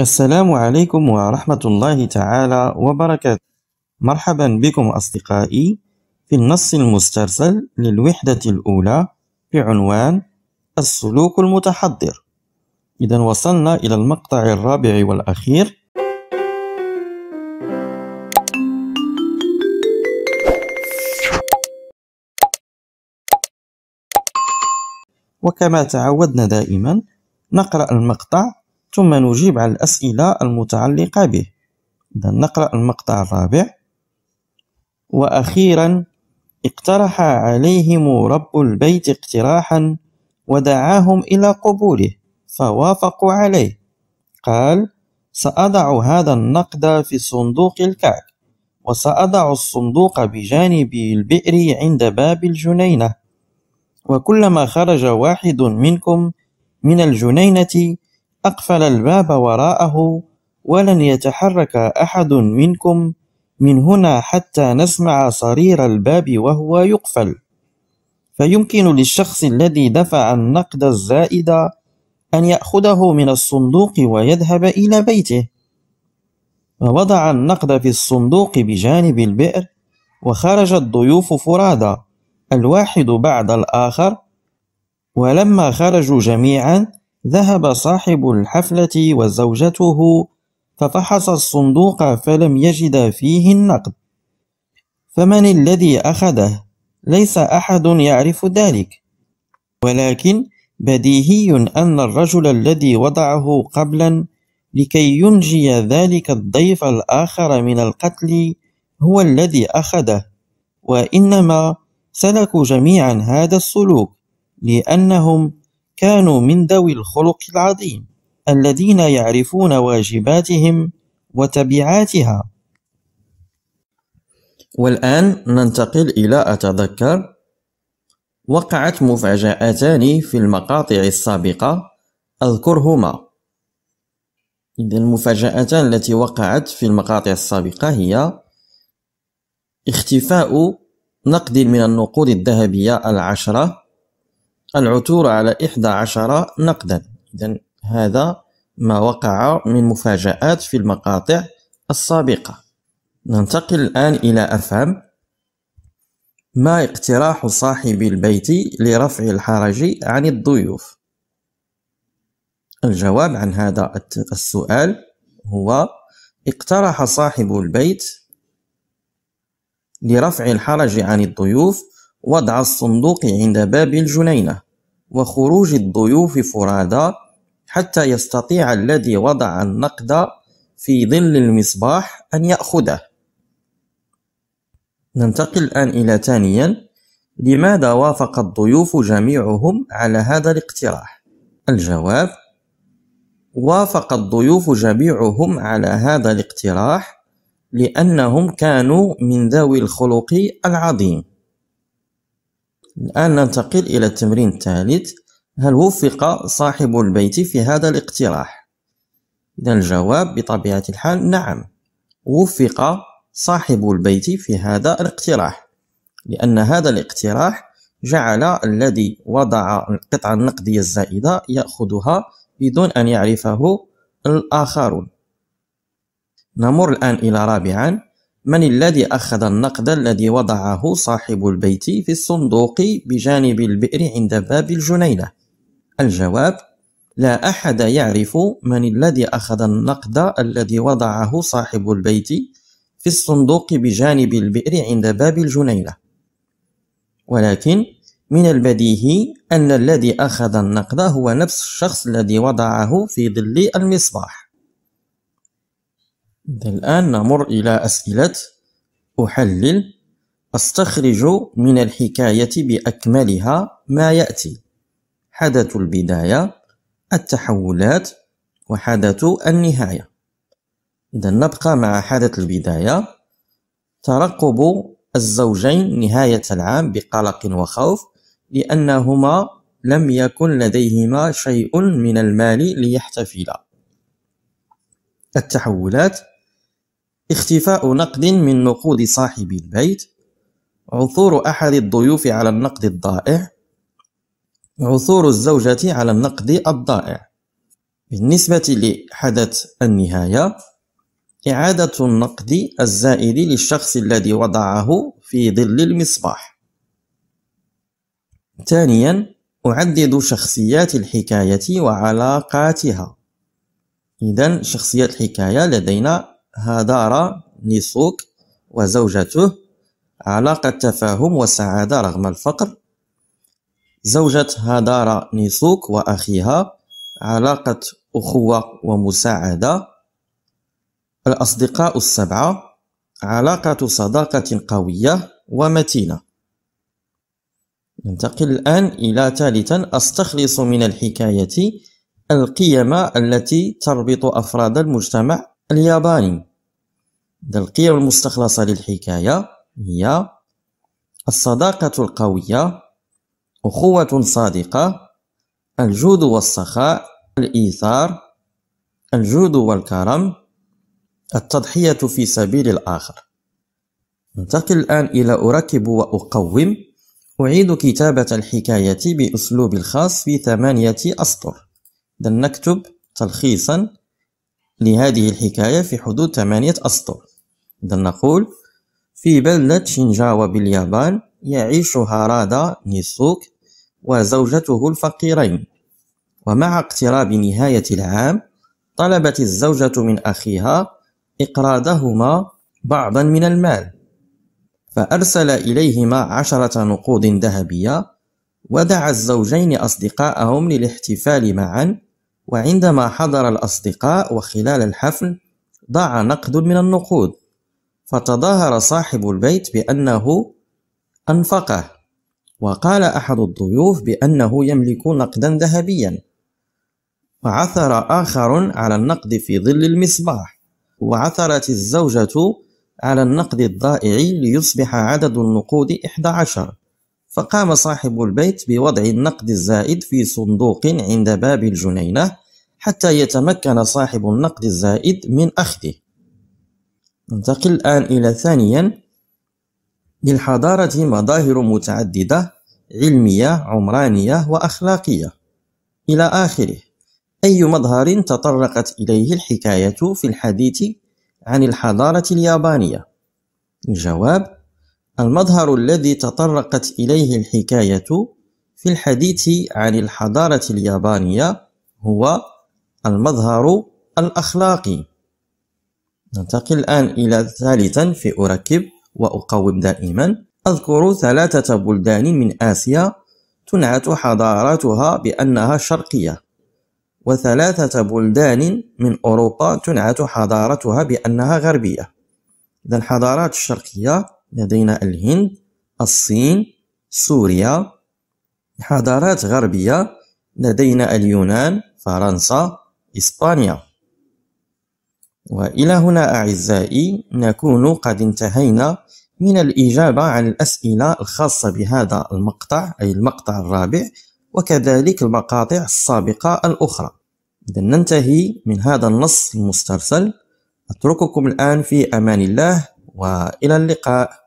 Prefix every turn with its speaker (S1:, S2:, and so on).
S1: السلام عليكم ورحمة الله تعالى وبركاته مرحبا بكم أصدقائي في النص المسترسل للوحدة الأولى بعنوان السلوك المتحضر إذا وصلنا إلى المقطع الرابع والأخير وكما تعودنا دائما نقرأ المقطع ثم نجيب على الأسئلة المتعلقة به إذا نقرأ المقطع الرابع وأخيرا اقترح عليهم رب البيت اقتراحا ودعاهم إلى قبوله فوافقوا عليه قال سأضع هذا النقد في صندوق الكعك وسأضع الصندوق بجانب البئر عند باب الجنينة وكلما خرج واحد منكم من الجنينة أقفل الباب وراءه ولن يتحرك أحد منكم من هنا حتى نسمع صرير الباب وهو يقفل فيمكن للشخص الذي دفع النقد الزائد أن يأخذه من الصندوق ويذهب إلى بيته ووضع النقد في الصندوق بجانب البئر وخرج الضيوف فرادى الواحد بعد الآخر ولما خرجوا جميعا ذهب صاحب الحفلة وزوجته ففحص الصندوق فلم يجد فيه النقد فمن الذي أخذه؟ ليس أحد يعرف ذلك ولكن بديهي أن الرجل الذي وضعه قبلا لكي ينجي ذلك الضيف الآخر من القتل هو الذي أخذه وإنما سلكوا جميعا هذا السلوك لأنهم كانوا من ذوي الخلق العظيم الذين يعرفون واجباتهم وتبعاتها والآن ننتقل إلى أتذكر وقعت مفاجآتان في المقاطع السابقة أذكرهما إذا المفاجآتان التي وقعت في المقاطع السابقة هي اختفاء نقد من النقود الذهبية العشرة العثور على إحدى عشر نقدا إذا هذا ما وقع من مفاجآت في المقاطع السابقة ننتقل الآن إلى أفهم ما اقتراح صاحب البيت لرفع الحرج عن الضيوف الجواب عن هذا السؤال هو اقترح صاحب البيت لرفع الحرج عن الضيوف وضع الصندوق عند باب الجنينة وخروج الضيوف فرادى حتى يستطيع الذي وضع النقد في ظل المصباح أن يأخذه ننتقل الآن إلى ثانيا لماذا وافق الضيوف جميعهم على هذا الاقتراح؟ الجواب وافق الضيوف جميعهم على هذا الاقتراح لأنهم كانوا من ذوي الخلق العظيم الآن ننتقل إلى التمرين الثالث هل وفق صاحب البيت في هذا الاقتراح؟ إذا الجواب بطبيعة الحال نعم وفق صاحب البيت في هذا الاقتراح لأن هذا الاقتراح جعل الذي وضع القطعة النقدية الزائدة يأخذها بدون أن يعرفه الآخرون نمر الآن إلى رابعا من الذي أخذ النقد الذي وضعه صاحب البيت في الصندوق بجانب البئر عند باب الجنينة؟ الجواب: لا أحد يعرف من الذي أخذ النقد الذي وضعه صاحب البيت في الصندوق بجانب البئر عند باب الجنينة. ولكن من البديهي أن الذي أخذ النقد هو نفس الشخص الذي وضعه في ظل المصباح. الآن نمر إلى أسئلة أحلل أستخرج من الحكاية بأكملها ما يأتي حدث البداية التحولات وحدث النهاية إذا نبقى مع حدث البداية ترقب الزوجين نهاية العام بقلق وخوف لأنهما لم يكن لديهما شيء من المال ليحتفلا التحولات اختفاء نقد من نقود صاحب البيت عثور أحد الضيوف على النقد الضائع عثور الزوجة على النقد الضائع بالنسبة لحدث النهاية إعادة النقد الزائد للشخص الذي وضعه في ظل المصباح ثانيا أعدد شخصيات الحكاية وعلاقاتها إذا شخصيات الحكاية لدينا هدار نيسوك وزوجته علاقة تفاهم وسعادة رغم الفقر زوجة هدار نيسوك وأخيها علاقة أخوة ومساعدة الأصدقاء السبعة علاقة صداقة قوية ومتينة ننتقل الآن إلى ثالثا أستخلص من الحكاية القيم التي تربط أفراد المجتمع الياباني القيم المستخلصة للحكاية هي الصداقة القوية أخوة صادقة الجود والسخاء الإيثار الجود والكرم التضحية في سبيل الآخر ننتقل الآن إلى أركب وأقوم أعيد كتابة الحكاية بأسلوب الخاص في ثمانية أسطر إذا نكتب تلخيصا لهذه الحكاية في حدود ثمانية أسطر إذا نقول في بلدة شينجاوا باليابان يعيش هارادا نيسوك وزوجته الفقيرين ومع اقتراب نهاية العام طلبت الزوجة من أخيها إقرادهما بعضا من المال فأرسل إليهما عشرة نقود ذهبية ودعا الزوجين أصدقاءهم للاحتفال معا وعندما حضر الأصدقاء وخلال الحفل ضاع نقد من النقود فتظاهر صاحب البيت بأنه أنفقه وقال أحد الضيوف بأنه يملك نقدا ذهبيا وعثر آخر على النقد في ظل المصباح وعثرت الزوجة على النقد الضائع ليصبح عدد النقود 11 فقام صاحب البيت بوضع النقد الزائد في صندوق عند باب الجنينة حتى يتمكن صاحب النقد الزائد من أخذه ننتقل الآن إلى ثانيا للحضارة مظاهر متعددة علمية عمرانية وأخلاقية إلى آخره أي مظهر تطرقت إليه الحكاية في الحديث عن الحضارة اليابانية الجواب المظهر الذي تطرقت إليه الحكاية في الحديث عن الحضارة اليابانية هو المظهر الأخلاقي ننتقل الآن إلى ثالثا في أركب وأقوم دائما أذكر ثلاثة بلدان من آسيا تنعت حضاراتها بأنها شرقية وثلاثة بلدان من أوروبا تنعت حضارتها بأنها غربية إذا الحضارات الشرقية لدينا الهند الصين سوريا حضارات غربية لدينا اليونان فرنسا إسبانيا وإلى هنا أعزائي نكون قد انتهينا من الإجابة عن الأسئلة الخاصة بهذا المقطع أي المقطع الرابع وكذلك المقاطع السابقة الأخرى إذا ننتهي من هذا النص المسترسل أترككم الآن في أمان الله وإلى اللقاء